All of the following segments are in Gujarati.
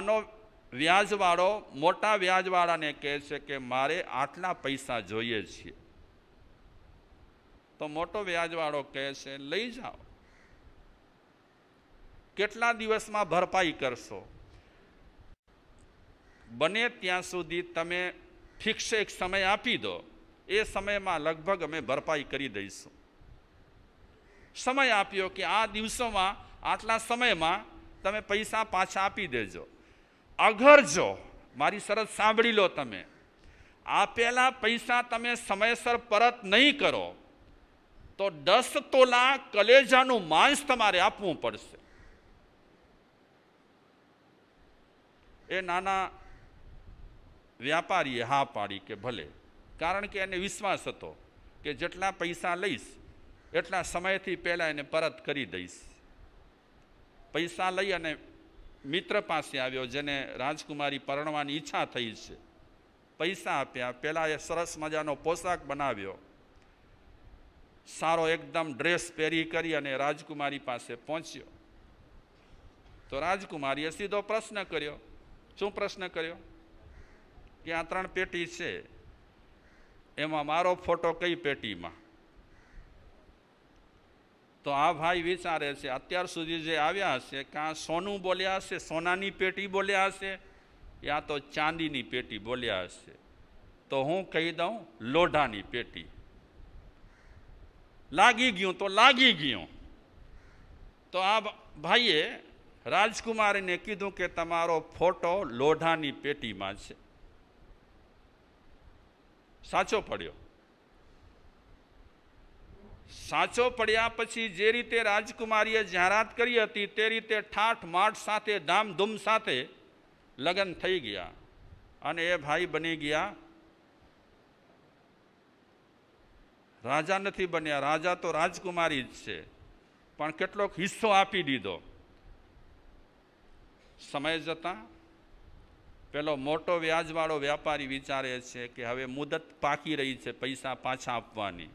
નાનો વ્યાજવાળો મોટા વ્યાજવાળાને કહે છે કે મારે આટલા પૈસા જોઈએ છીએ તો મોટો વ્યાજવાળો કહે છે લઈ જાઓ કેટલા દિવસમાં ભરપાઈ કરશો બને ત્યાં સુધી તમે ફિક્સ એક સમય આપી દો એ સમયમાં લગભગ અમે ભરપાઈ કરી દઈશું સમય આપ્યો કે આ દિવસોમાં આટલા સમયમાં તમે પૈસા પાછા આપી દેજો જો મારી શરત સાંભળી લો તમે આપેલા પૈસા તમે સમયસર પરત નહીં કરો તો દસ તોલા કલેજાનું માંસ તમારે આપવું પડશે એ નાના વ્યાપારીએ હા પાડી કે ભલે કારણ કે એને વિશ્વાસ હતો કે જેટલા પૈસા લઈશ એટલા સમયથી પહેલાં એને પરત કરી દઈશ પૈસા લઈ અને મિત્ર પાસે આવ્યો જેને રાજકુમારી પરણવાની ઈચ્છા થઈ છે પૈસા આપ્યા પહેલાં એ સરસ મજાનો પોશાક બનાવ્યો સારો એકદમ ડ્રેસ પહેરી કરી અને રાજકુમારી પાસે પહોંચ્યો તો રાજકુમારીએ સીધો પ્રશ્ન કર્યો શું પ્રશ્ન કર્યો કે આ ત્રણ પેટી છે એમાં મારો ફોટો કઈ પેટીમાં તો આ ભાઈ વિચારે છે અત્યાર સુધી જે આવ્યા હશે કાં સોનું બોલ્યા હશે સોનાની પેટી બોલ્યા હશે યા તો ચાંદીની પેટી બોલ્યા હશે તો હું કહી દઉં લોઢાની પેટી લાગી ગયું તો લાગી ગયું તો આ ભાઈએ રાજકુમારીને કીધું કે તમારો ફોટો લોઢાની પેટીમાં છે સાચો પડ્યો સાચો પડ્યા પછી જે રીતે રાજકુમારીએ જાહેરાત કરી હતી તે રીતે ઠાઠ માઠ સાથે ધામધૂમ સાથે લગ્ન થઈ ગયા અને એ ભાઈ બની ગયા રાજા નથી બન્યા રાજા તો રાજકુમારી જ છે પણ કેટલોક હિસ્સો આપી દીધો સમય જતાં પેલો મોટો વ્યાજવાળો વ્યાપારી વિચારે છે કે હવે મુદત પાકી રહી છે પૈસા પાછા આપવાની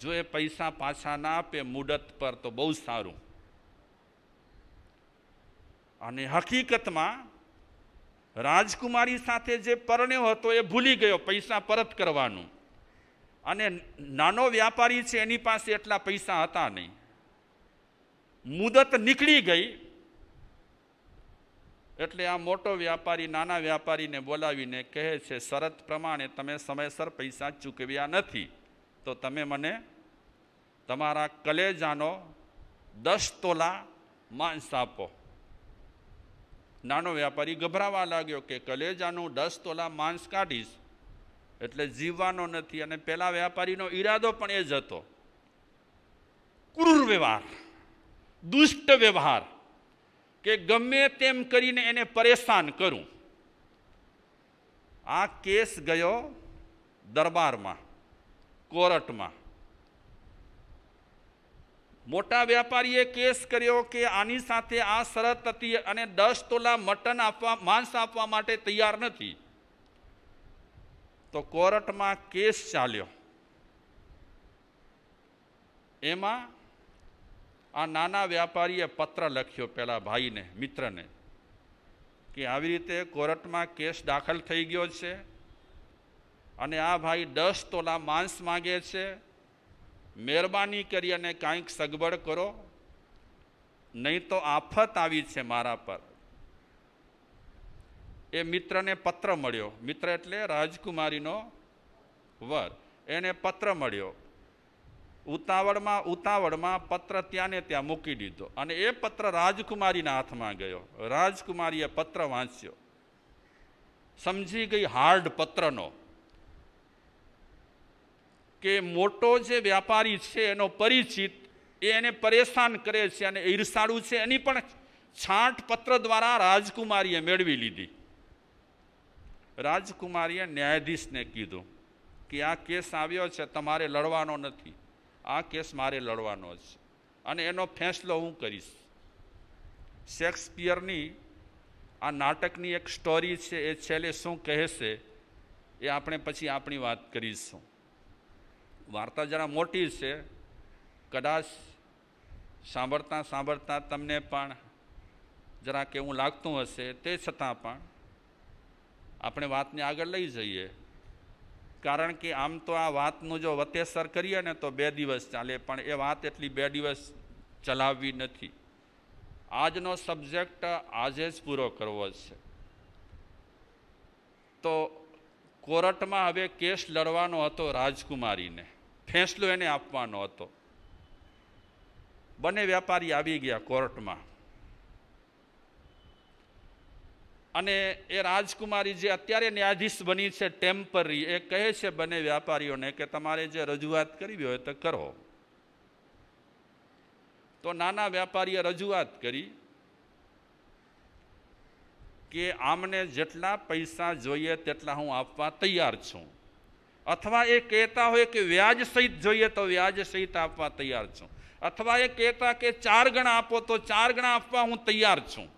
જો એ પૈસા પાછા ના આપે મુદત પર તો બહુ સારું અને હકીકતમાં રાજકુમારી સાથે જે પરણ્યો હતો એ ભૂલી ગયો પૈસા પરત કરવાનું અને નાનો વ્યાપારી છે એની પાસે એટલા પૈસા હતા નહીં મુદત નીકળી ગઈ એટલે આ મોટો વ્યાપારી નાના વ્યાપારીને બોલાવીને કહે છે શરત પ્રમાણે તમે સમયસર પૈસા ચૂકવ્યા નથી તો તમે મને તમારા કલેજાનો દસ તોલા માંસ આપો નાનો વ્યાપારી ગભરાવા લાગ્યો કે કલેજાનું દસ તોલા માંસ કાઢીશ એટલે જીવવાનો નથી અને પેલા વ્યાપારીનો ઈરાદો પણ એ જ હતો ક્રૂર વ્યવહાર દુષ્ટ વ્યવહાર કે ગમે તેમ કરીને એને પરેશાન કરું આ કેસ ગયો દરબારમાં કોર્ટમાં મોટા વ્યાપારીએ કેસ કર્યો કે આની સાથે આ શરત હતી અને દસ તોલા મટન આપવા માંસ આપવા માટે તૈયાર નથી તો કોર્ટમાં કેસ ચાલ્યો એમાં આ નાના વ્યાપારીએ પત્ર લખ્યો પેલા ભાઈને મિત્રને કે આવી રીતે કોર્ટમાં કેસ દાખલ થઈ ગયો છે અને આ ભાઈ દસ તોલા માંસ માગે છે મહેરબાની કરી અને કાંઈક સગવડ કરો નહીં તો આફત આવી છે મારા પર એ મિત્રને પત્ર મળ્યો મિત્ર એટલે રાજકુમારીનો વર એને પત્ર મળ્યો ઉતાવળમાં ઉતાવળમાં પત્ર ત્યાંને ત્યાં મૂકી દીધો અને એ પત્ર રાજકુમારીના હાથમાં ગયો રાજકુમારીએ પત્ર વાંચ્યો સમજી ગઈ હાર્ડ પત્રનો કે મોટો જે વ્યાપારી છે એનો પરિચિત એ એને પરેશાન કરે છે અને ઈર્ષાળુ છે એની પણ છાંટ પત્ર દ્વારા રાજકુમારીએ મેળવી લીધી રાજકુમારીએ ન્યાયાધીશને કીધું કે આ કેસ આવ્યો છે તમારે લડવાનો નથી આ કેસ મારે લડવાનો છે અને એનો ફેંસલો હું કરીશ શેક્સપિયરની આ નાટકની એક સ્ટોરી છે એ છેલ્લે શું કહેશે એ આપણે પછી આપણી વાત કરીશું વાર્તા જરા મોટી છે કદાચ સાંભળતા સાંભળતા તમને પણ જરા કેવું લાગતું હશે તે છતાં પણ આપણે વાતને આગળ લઈ જઈએ કારણ કે આમ તો આ વાતનું જો વતેસર કરીએ ને તો બે દિવસ ચાલે પણ એ વાત એટલી બે દિવસ ચલાવવી નથી આજનો સબ્જેક્ટ આજે જ પૂરો કરવો છે તો કોર્ટમાં હવે કેસ લડવાનો હતો રાજકુમારીને ફેંસલો એને આપવાનો હતો બંને વ્યાપારી આવી ગયા કોર્ટમાં અને એ રાજકુમારી જે અત્યારે ન્યાયાધીશ બની છે ટેમ્પરરી એ કહે છે બંને વ્યાપારીઓને કે તમારે જે રજૂઆત કરવી હોય તો કરો તો નાના વેપારીએ રજૂઆત કરી કે આમને જેટલા પૈસા જોઈએ તેટલા હું આપવા તૈયાર છું અથવા એ કહેતા હોય કે વ્યાજ સહિત જોઈએ તો વ્યાજ સહિત આપવા તૈયાર છું અથવા એ કહેતા કે ચાર ગણા આપો તો ચાર ગણા આપવા હું તૈયાર છું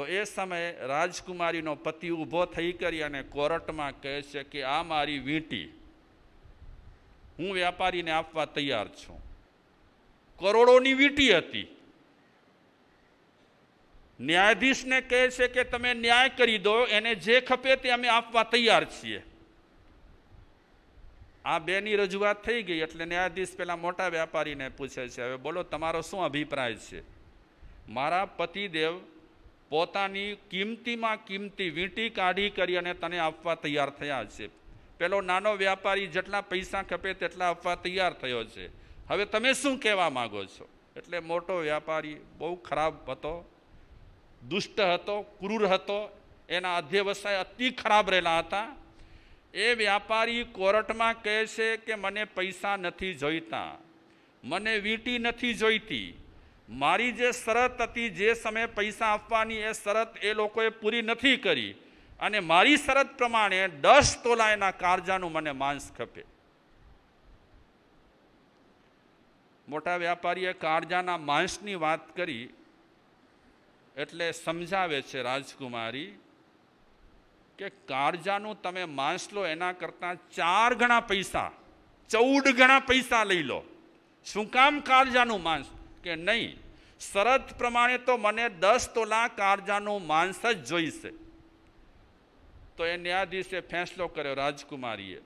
તો એ સમયે રાજકુમારીનો પતિ ઊભો થઈ કરી અને કોર્ટમાં કહે છે કે આ મારી વીંટી હું વ્યાપારીને આપવા તૈયાર છું કરોડોની વીંટી હતી ન્યાયાધીશને કહે છે કે તમે ન્યાય કરી દો એને જે ખપે તે અમે આપવા તૈયાર છીએ આ બેની રજૂઆત થઈ ગઈ એટલે ન્યાયાધીશ પેલા મોટા વ્યાપારીને પૂછે છે હવે બોલો તમારો શું અભિપ્રાય છે મારા પતિદેવ પોતાની કિંમતીમાં કિંમતી વીંટી કાઢી કરી અને તને આપવા તૈયાર થયા છે પેલો નાનો વ્યાપારી જેટલા પૈસા ખપે તેટલા આપવા તૈયાર થયો છે હવે તમે શું કહેવા માગો છો એટલે મોટો વ્યાપારી બહુ ખરાબ હતો દુષ્ટ હતો ક્રૂર હતો એના અધ્યવસાય અતિ ખરાબ રહેલા હતા એ વ્યાપારી કોર્ટમાં કહે છે કે મને પૈસા નથી જોઈતા મને વીંટી નથી જોઈતી મારી જે શરત હતી જે સમયે પૈસા આપવાની એ શરત એ લોકોએ પૂરી નથી કરી અને મારી શરત પ્રમાણે દસ તોલા એના કારજાનું મને માંસ ખપે મોટા વ્યાપારીએ કારજાના માંસની વાત કરી એટલે સમજાવે છે રાજકુમારી કે કારજાનું તમે માંસ લો એના કરતાં ચાર ગણા પૈસા ચૌદ ગણા પૈસા લઈ લો શું કામ કારજાનું માંસ કે નહીં શરત પ્રમાણે તો મને દસ તોલા કારજાનું માંસ જ જોઈશે તો એ ન્યાયાધીશે ફેંસલો કર્યો રાજકુમારીએ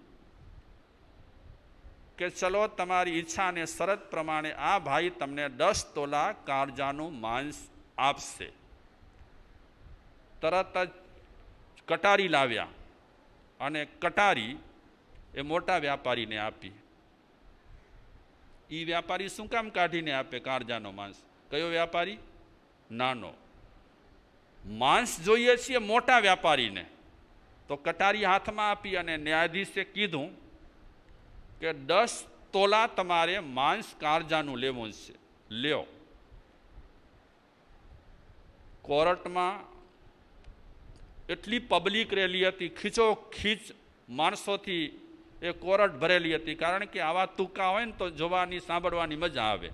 કે ચલો તમારી ઈચ્છાને શરત પ્રમાણે આ ભાઈ તમને દસ તોલા કારજાનું માંસ આપશે તરત જ કટારી લાવ્યા અને કટારી એ મોટા વ્યાપારીને આપી એ વ્યાપારી શું કામ કાઢીને આપે કારજાનો માંસ કયો વ્યાપારી નાનો માંસ જોઈએ છીએ મોટા વ્યાપારીને તો કટારી હાથમાં આપી અને ન્યાયાધીશે કીધું કે દસ તોલા તમારે માંસ કારજાનું લેવું છે લ્યો કોર્ટમાં એટલી પબ્લિક રહેલી હતી ખીચો ખીચ માણસોથી એ કોરટ ભરેલી હતી કારણ કે આવા તુક્કા હોય ને તો જોવાની સાંભળવાની મજા આવે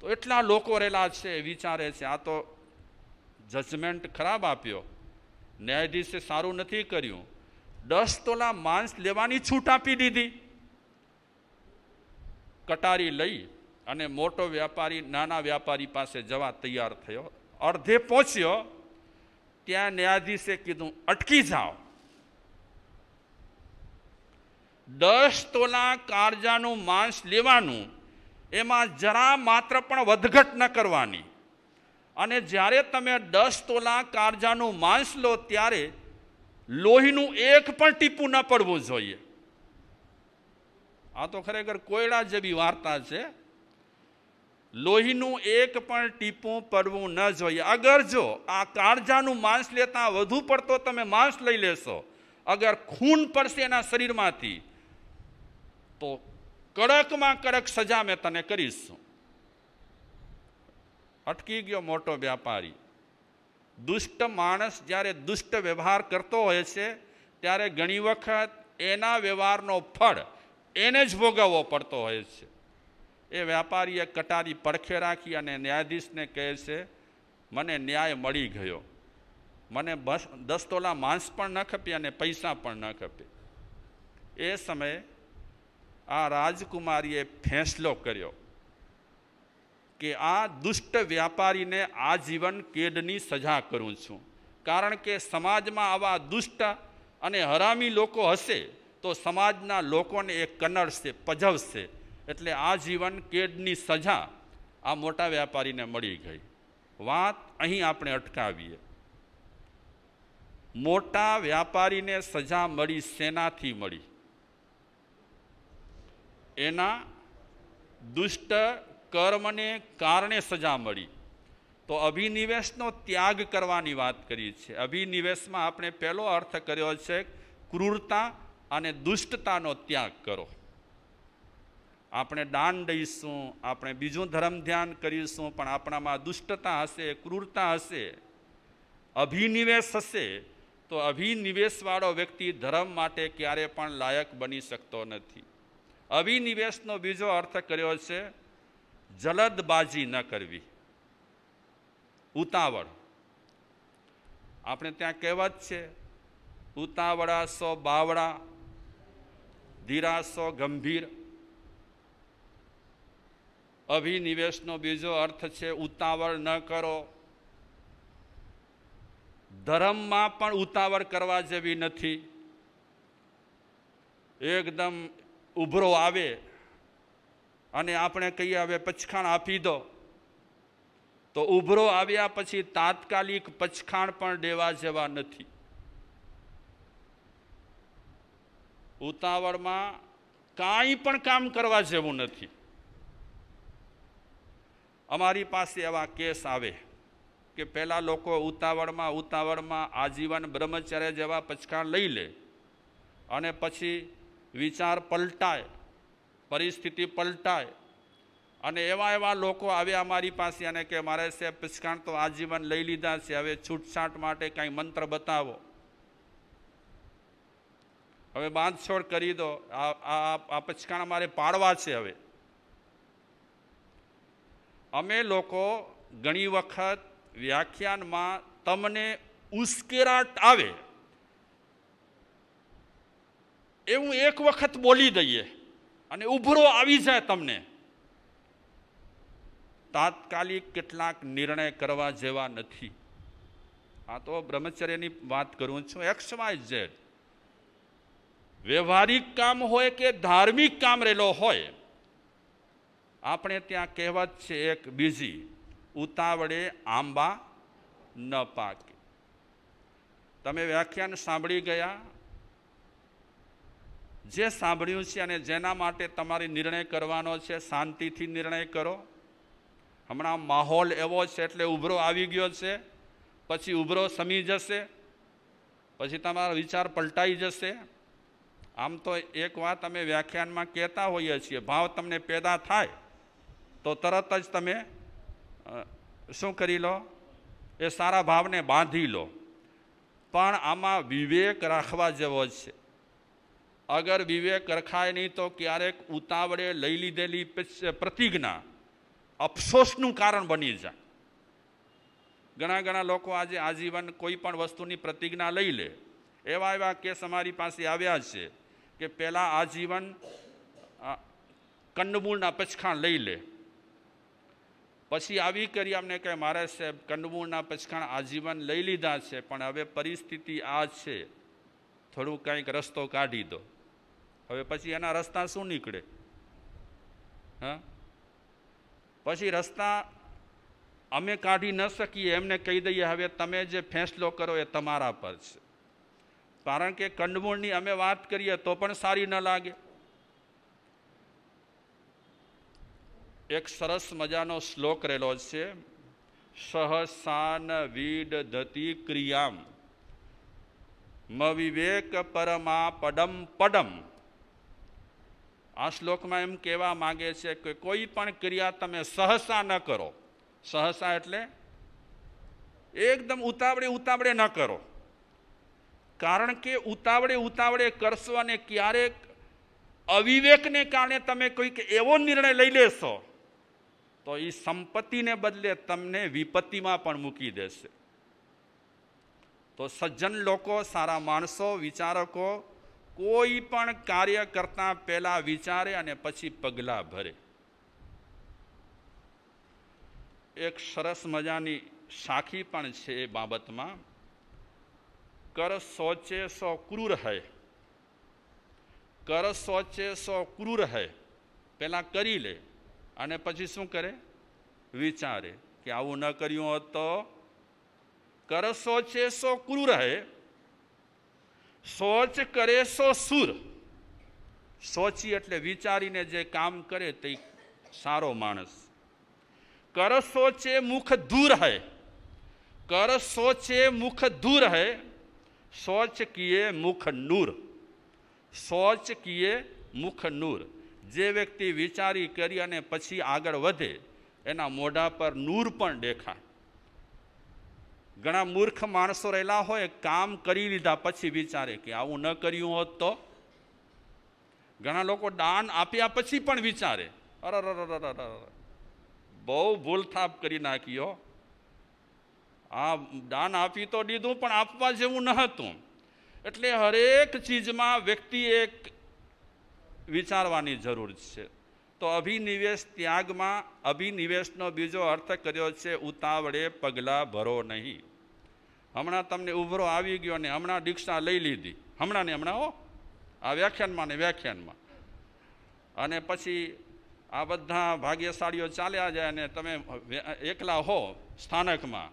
તો એટલા લોકો રહેલા છે વિચારે છે આ તો જજમેન્ટ ખરાબ આપ્યો ન્યાયાધીશે સારું નથી કર્યું દસ તોલા માંસ લેવાની છૂટ આપી દીધી કટારી લઈ અને મોટો વ્યાપારી નાના વ્યાપારી પાસે જવા તૈયાર થયો અર્ધે પહોંચ્યો ત્યાં ન્યાયાધીશે કીધું અટકી જાઓ દસ તોલા કારજાનું માંસ લેવાનું એમાં જરા માત્ર પણ વધઘટ ન કરવાની અને જ્યારે તમે દસ તોલા કારજાનું માંસ લો ત્યારે લોહીનું એક પણ ટીપું ન પડવું જોઈએ આ તો ખરેખર કોયડા જેવી વાર્તા છે લોહીનું એક પણ ટીપું પડવું ન જોઈએ અગર જો આ કાળજાનું માંસ લેતા વધુ પડતો તમે માંસ લઈ લેશો અગર ખૂન પડશે એના શરીરમાંથી તો કડકમાં કડક સજા મેં તને કરીશું અટકી ગયો મોટો વ્યાપારી દુષ્ટ માણસ જ્યારે દુષ્ટ વ્યવહાર કરતો હોય છે ત્યારે ઘણી વખત એના વ્યવહારનો ફળ એને જ ભોગવવો પડતો હોય છે એ વેપારીએ કટારી પડખે રાખી અને ન્યાયાધીશને કહે છે મને ન્યાય મળી ગયો મને બસ દસ તોલા માંસ પણ ન ખપી અને પૈસા પણ ન ખપે એ સમયે આ રાજકુમારીએ ફેંસલો કર્યો કે આ દુષ્ટ વ્યાપારીને આજીવન કેદની સજા કરું છું કારણ કે સમાજમાં આવા દુષ્ટ અને હરામી લોકો હશે તો સમાજના લોકોને એ કનડશે પજવશે એટલે આજીવન કેદની સજા આ મોટા વ્યાપારીને મળી ગઈ વાત અહીં આપણે અટકાવીએ મોટા વ્યાપારીને સજા મળી સેનાથી મળી એના દુષ્ટ કર્મને કારણે સજા મળી તો અભિનિવેશનો ત્યાગ કરવાની વાત કરી છે અભિનિવેશમાં આપણે પહેલો અર્થ કર્યો છે ક્રૂરતા અને દુષ્ટતાનો ત્યાગ કરો આપણે દાન દઈશું આપણે બીજું ધર્મ ધ્યાન કરીશું પણ આપણામાં દુષ્ટતા હશે ક્રૂરતા હશે અભિનિવેશ હશે તો અભિનિવેશવાળો વ્યક્તિ ધર્મ માટે ક્યારે પણ લાયક બની શકતો નથી અભિનિવેશનો બીજો અર્થ કર્યો છે જલદબાજી ન કરવી ઉતાવળ આપણે ત્યાં કહેવત છે ઉતાવળા સો બાવળા ધીરા સો ગંભીર અભિનિવેશનો બીજો અર્થ છે ઉતાવળ ન કરો ધર્મમાં પણ ઉતાવળ કરવા જેવી નથી એકદમ ઉભરો આવે અને આપણે કહીએ હવે પચખાણ આપી દો તો ઉભરો આવ્યા પછી તાત્કાલિક પચખાણ પણ દેવા જેવા નથી ઉતાવળમાં કાંઈ પણ કામ કરવા જેવું નથી અમારી પાસે એવા કેસ આવે કે પહેલાં લોકો ઉતાવળમાં ઉતાવળમાં આજીવન બ્રહ્મચર્ય જેવા પચકાણ લઈ લે અને પછી વિચાર પલટાય પરિસ્થિતિ પલટાય અને એવા એવા લોકો આવ્યા અમારી પાસે અને કે મારે છે પિચકાણ તો આજીવન લઈ લીધા છે હવે છૂટછાટ માટે કાંઈ મંત્ર બતાવો હવે બાંધછોડ કરી દો આ આ પચકાણ મારે પાડવા છે હવે અમે લોકો ઘણી વખત વ્યાખ્યાનમાં તમને ઉશ્કેરાટ આવે એવું એક વખત બોલી દઈએ અને ઉભરો આવી જાય તમને તાત્કાલિક કેટલાક નિર્ણય કરવા જેવા નથી આ તો બ્રહ્મચર્યની વાત કરું છું એક્સ વાય ઝેડ વ્યવહારિક કામ હોય કે ધાર્મિક કામ રહેલો હોય આપણે ત્યાં કહેવત છે એક બીજી ઉતાવળે આંબા ન પાકે તમે વ્યાખ્યાન સાંભળી ગયા જે સાંભળ્યું છે અને જેના માટે તમારે નિર્ણય કરવાનો છે શાંતિથી નિર્ણય કરો હમણાં માહોલ એવો છે એટલે ઉભરો આવી ગયો છે પછી ઉભરો સમી જશે પછી તમારો વિચાર પલટાઈ જશે આમ તો એક વાત અમે વ્યાખ્યાનમાં કહેતા હોઈએ છીએ ભાવ તમને પેદા થાય તો તરત જ તમે શું કરી લો એ સારા ભાવને બાંધી લો પણ આમાં વિવેક રાખવા જેવો છે અગર વિવેક રખાય નહીં તો ક્યારેક ઉતાવળે લઈ લીધેલી પ્રતિજ્ઞા અફસોસનું કારણ બની જાય ઘણા ઘણા લોકો આજે આજીવન કોઈ પણ વસ્તુની પ્રતિજ્ઞા લઈ લે એવા એવા કેસ અમારી પાસે આવ્યા છે કે પહેલાં આજીવન કંડમૂળના પચખાણ લઈ લે પછી આવી કરી અમને કહે મહારાજ સાહેબ કંડમૂળના પચખાણ આજીવન લઈ લીધા છે પણ હવે પરિસ્થિતિ આ છે થોડું કંઈક રસ્તો કાઢી દો હવે પછી એના રસ્તા શું નીકળે હા પછી રસ્તા અમે કાઢી ન શકીએ એમને કહી દઈએ હવે તમે જે ફેંસલો કરો એ તમારા પર છે કારણ કે કંડમૂળની અમે વાત કરીએ તો પણ સારી ન લાગે એક સરસ મજાનો શ્લોક રહેલો છે સહસાન વીડ ધતી ક્રિયામ મવિવેક પરમા પડમ પડમ આ શ્લોકમાં એમ કહેવા માગે છે કે કોઈ પણ ક્રિયા તમે સહસા ન કરો સહસા એટલે એકદમ ઉતાવળે ઉતાવળે ન કરો કારણ કે ઉતાવળે ઉતાવળે કરશો અને ક્યારેક અવિવેકને કારણે તમે કોઈક એવો નિર્ણય લઈ લેશો તો એ સંપત્તિને બદલે તમને વિપત્તિમાં પણ મૂકી દેશે તો સજ્જન લોકો સારા માણસો વિચારકો કોઈ પણ કાર્ય કરતા પહેલાં વિચારે અને પછી પગલાં ભરે એક સરસ મજાની સાખી પણ છે એ બાબતમાં કર સોચે સો ક્રૂર હૈ કર સોચે સો ક્રૂર હૈ પહેલાં કરી લે અને પછી શું કરે વિચારે કે આવું ન કર્યું હોત તો કરશો છે સો ક્રૂર હે શોચ કરે સો સુર સોચી એટલે વિચારીને જે કામ કરે તે સારો માણસ કર સોચે મુખ દૂર હૈ કર સોચે મુખ દૂર હૈ સોચ કિયે મુખ નૂર સોચ કિયે મુખ નૂર જે વ્યક્તિ વિચારી કરી અને પછી આગળ વધે એના મોઢા પર નૂર પણ દેખાય ઘણા મૂર્ખ માણસો રહેલા હોય કામ કરી લીધા પછી વિચારે કે આવું ન કર્યું હોત તો ઘણા લોકો દાન આપ્યા પછી પણ વિચારે અરે બહુ ભૂલથાપ કરી નાખ્યો આ દાન આપી તો દીધું પણ આપવા જેવું ન હતું એટલે હરેક ચીજમાં વ્યક્તિ એક વિચારવાની જરૂર છે તો અભિનિવેશ ત્યાગમાં અભિનિવેશનો બીજો અર્થ કર્યો છે ઉતાવળે પગલાં ભરો નહીં હમણાં તમને ઉભરો આવી ગયો ને હમણાં દીક્ષા લઈ લીધી હમણાં ને હમણાં હો આ વ્યાખ્યાનમાં ને વ્યાખ્યાનમાં અને પછી આ બધા ભાગ્યશાળીઓ ચાલ્યા જાય અને તમે એકલા હો સ્થાનકમાં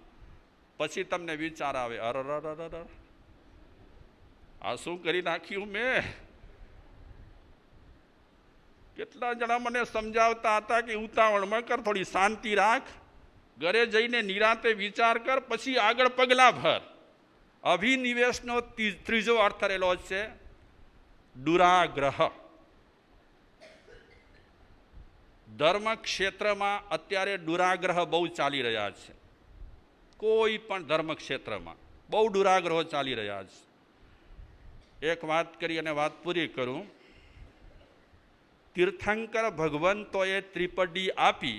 પછી તમને વિચાર આવે અરર આ શું કરી નાખ્યું મેં કેટલા જણા મને સમજાવતા હતા કે ઉતાવળમાં કર થોડી શાંતિ રાખ ઘરે જઈને નિરાંતે વિચાર કર પછી આગળ પગલાં ભર અભિનિવેશનો ત્રીજો અર્થ થયેલો છે દુરાગ્રહ ધર્મ ક્ષેત્રમાં અત્યારે દુરાગ્રહ બહુ ચાલી રહ્યા છે કોઈ પણ ધર્મ ક્ષેત્રમાં બહુ દુરાગ્રહો ચાલી રહ્યા છે એક વાત કરી અને વાત પૂરી કરું તીર્થંકર ભગવંતોએ ત્રિપડી આપી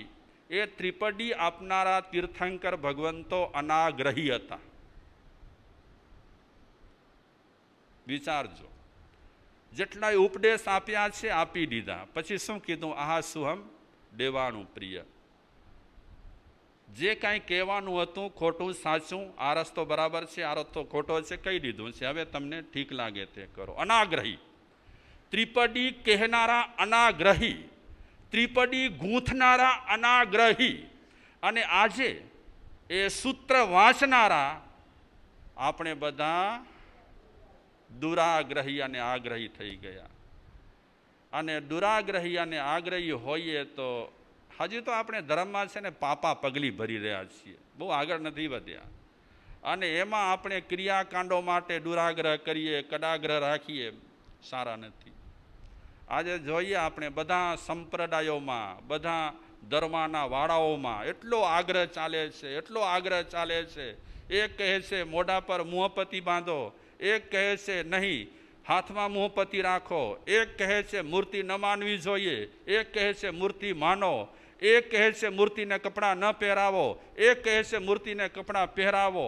એ ત્રિપડી આપનારા તીર્થંકર ભગવંતો અનાગ્રહી હતા વિચારજો જેટલા ઉપદેશ આપ્યા છે આપી દીધા પછી શું કીધું આહા સુહમ દેવાનું પ્રિય જે કાંઈ કહેવાનું હતું ખોટું સાચું આ રસ્તો બરાબર છે આ રસ્તો ખોટો છે કહી દીધું છે હવે તમને ઠીક લાગે તે કરો અનાગ્રહી ત્રિપદી કહેનારા અનાગ્રહી ત્રિપદી ગૂંથનારા અનાગ્રહી અને આજે એ સૂત્ર વાંચનારા આપણે બધા દુરાગ્રહી અને આગ્રહી થઈ ગયા અને દુરાગ્રહી અને આગ્રહી હોઈએ તો હજી તો આપણે ધર્મમાં છે ને પાપા પગલી ભરી રહ્યા છીએ બહુ આગળ નથી વધ્યા અને એમાં આપણે ક્રિયાકાંડો માટે દુરાગ્રહ કરીએ કડાગ્રહ રાખીએ સારા નથી આજે જોઈએ આપણે બધા સંપ્રદાયોમાં બધા ધર્માના વાળાઓમાં એટલો આગ્રહ ચાલે છે એટલો આગ્રહ ચાલે છે એક કહે છે મોઢા પર મોહપતિ બાંધો એક કહે છે નહીં હાથમાં મોહપતિ રાખો એક કહે છે મૂર્તિ ન માનવી જોઈએ એક કહે છે મૂર્તિ માનો એક કહે છે મૂર્તિને કપડાં ન પહેરાવો એક કહે છે મૂર્તિને કપડાં પહેરાવો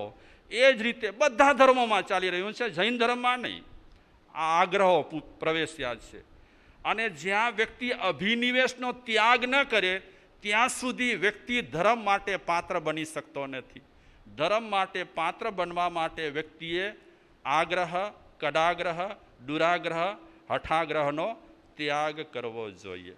એ જ રીતે બધા ધર્મોમાં ચાલી રહ્યું છે જૈન ધર્મમાં નહીં આ આગ્રહો પ્રવેશ્યા છે અને જ્યાં વ્યક્તિ અભિનિવેશનો ત્યાગ ન કરે ત્યાં સુધી વ્યક્તિ ધર્મ માટે પાત્ર બની શકતો નથી ધર્મ માટે પાત્ર બનવા માટે વ્યક્તિએ આગ્રહ કડાગ્રહ દુરાગ્રહ હઠાગ્રહનો ત્યાગ કરવો જોઈએ